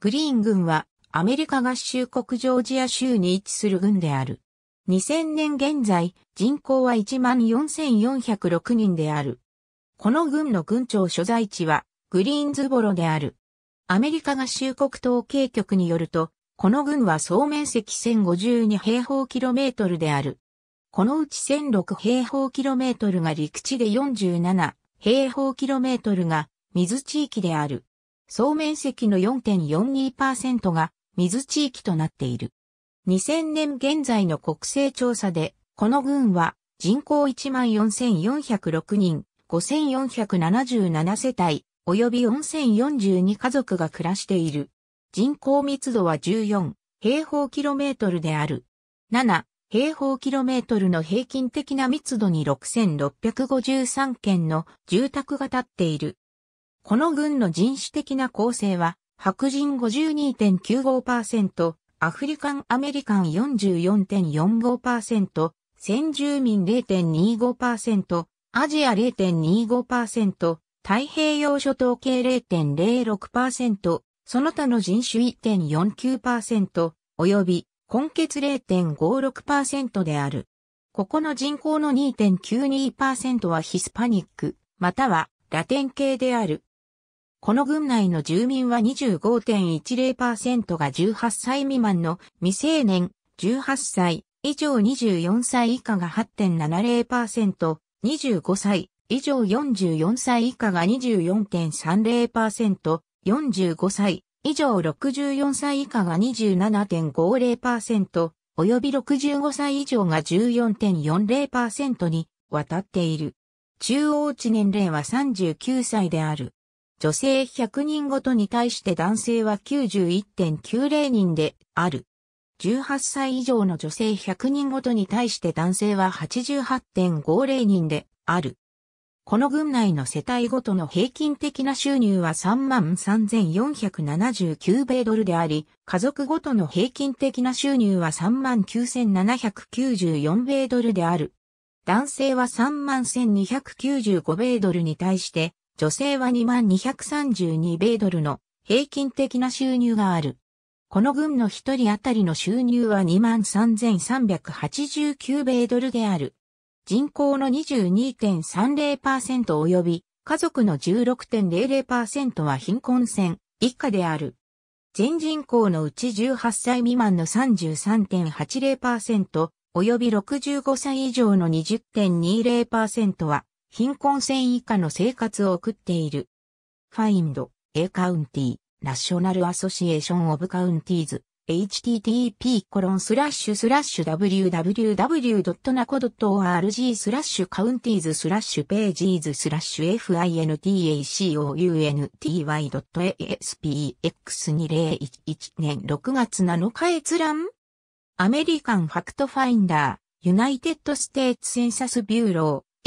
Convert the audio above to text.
グリーン軍はアメリカ合衆国ジョージア州に位置する軍である。2000年現在、人口は14,406人である。この軍の軍庁所在地はグリーンズボロである。アメリカ合衆国統計局によると、この軍は総面積1052平方キロメートルである。このうち1006平方キロメートルが陸地で47平方キロメートルが水地域である。総面積の4.42%が水地域となっている。2000年現在の国勢調査で、この群は人口14,406人、5,477世帯、及び4,042家族が暮らしている。人口密度は14平方キロメートルである。7平方キロメートルの平均的な密度に6,653件の住宅が建っている。この軍の人種的な構成は、白人52.95%、アフリカンアメリカン44.45%、先住民0.25%、アジア0.25%、太平洋諸島系0.06%、その他の人種1.49%、及び、根血0.56%である。ここの人口の2.92%はヒスパニック、またはラテン系である。この郡内の住民は25.10%が18歳未満の未成年、18歳以上24歳以下が8.70%、25歳以上44歳以下が24.30%、45歳以上64歳以下が27.50%、および65歳以上が14.40%に渡っている。中央値年齢は39歳である。女性100人ごとに対して男性は91.90人である。18歳以上の女性100人ごとに対して男性は88.50人である。この群内の世帯ごとの平均的な収入は33,479米ドルであり、家族ごとの平均的な収入は39,794米ドルである。男性は31,295米ドルに対して、女性は2232米ドルの平均的な収入がある。この群の一人当たりの収入は23,389米ドルである。人口の22.30%及び家族の16.00%は貧困線以下である。全人口のうち18歳未満の33.80%及び65歳以上の20.20%は貧困線以下の生活を送っている。Find A County National Association of Counties http www.naco.org c o u n t i e s p a g e s fintacounty.aspx2011 年6月7日閲覧アメリカンファクトファインダーユナイテッドステーツセンサスビューロー